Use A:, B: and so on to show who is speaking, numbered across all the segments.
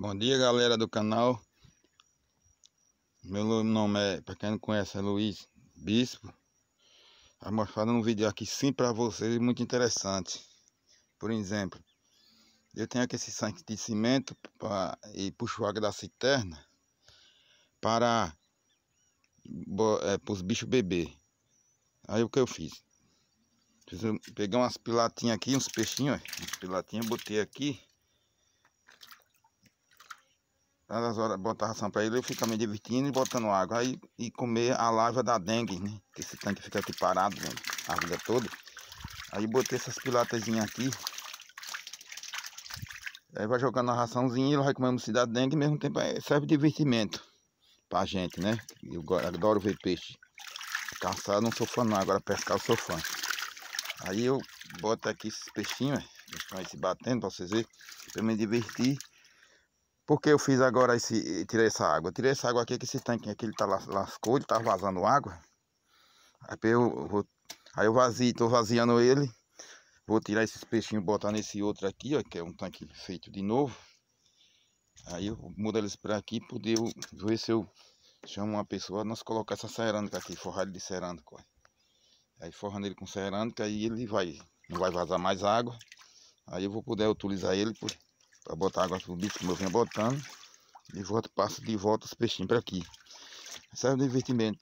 A: Bom dia galera do canal Meu nome é, para quem não conhece, é Luiz Bispo Vou mostrar um vídeo aqui sim para vocês, muito interessante Por exemplo Eu tenho aqui esse saco de cimento pra, E puxo água da cisterna Para é, os bichos beber Aí o que eu fiz? peguei umas pilatinhas aqui, uns peixinhos, ó, pilatinhas, botei aqui Todas horas botar ração para ele, eu fico me divertindo e botando água. Aí e comer a larva da dengue, né? Que esse tanque fica aqui parado né? a vida toda. Aí botei essas pilatazinhas aqui. Aí vai jogando a raçãozinha, e ele vai comendo da dengue e mesmo tempo é, serve de divertimento pra gente, né? Eu adoro ver peixe. Caçar não sou fã não, agora pescar eu sou fã. Aí eu boto aqui esses peixinhos, eles estão aí se batendo pra vocês verem, pra me divertir porque eu fiz agora esse. Eh, tirei essa água. tirei essa água aqui, que esse tanque aqui ele tá lascou, ele tá vazando água. Aí eu, vou, aí eu vazio, tô vaziando ele. Vou tirar esses peixinhos e botar nesse outro aqui, ó, que é um tanque feito de novo. Aí eu mudo eles para aqui, poder ver se eu chamo uma pessoa, nós colocar essa cerâmica aqui, forrar ele de cerâmica. Ó. Aí forrando ele com cerâmica, aí ele vai, não vai vazar mais água. Aí eu vou poder utilizar ele, porque Pra botar água pro bicho como eu venho botando. De volta, passo de volta os peixinhos pra aqui. Esse é o divertimento.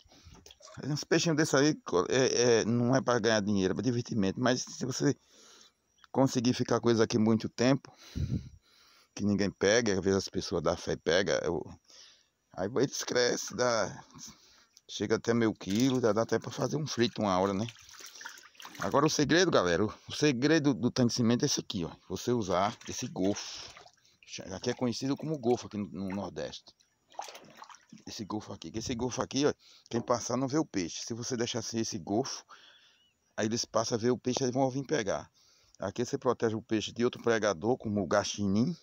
A: Uns peixinhos desse aí é, é, não é para ganhar dinheiro, é para divertimento. Mas se você conseguir ficar com eles aqui muito tempo, que ninguém pega, às vezes as pessoas da fé pegam, eu... É aí eles crescem, dá... chega até meio quilo, dá, dá até para fazer um frito uma hora, né? Agora o segredo, galera, o segredo do tanque de cimento é esse aqui, ó. Você usar esse golfo. Aqui é conhecido como golfo aqui no Nordeste. Esse golfo aqui. Esse golfo aqui, ó, quem passar não vê o peixe. Se você deixar assim esse golfo, aí eles passam a ver o peixe e vão vir pegar. Aqui você protege o peixe de outro pregador, como o gaxinim.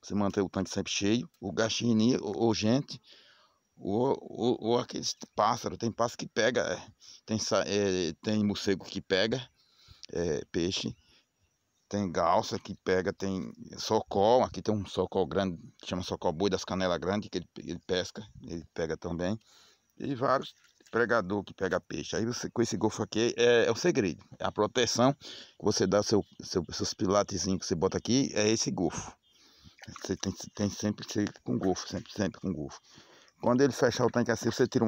A: Você mantém o tanque sempre cheio. O gaxinim, ou, ou gente, ou, ou, ou, aqueles pássaros. Tem pássaro que pega, é, tem, é, tem morcego que pega é, peixe tem galça que pega, tem socol, aqui tem um socol grande, chama socol boi das canelas grandes, que ele, ele pesca, ele pega também, e vários pregador que pega peixe. Aí você com esse golfo aqui é, é o segredo, é a proteção que você dá seu, seu seus pilatezinhos que você bota aqui é esse golfo. Você tem, tem sempre, com golfo, sempre sempre com golfo. Quando ele fechar o tanque assim, você tira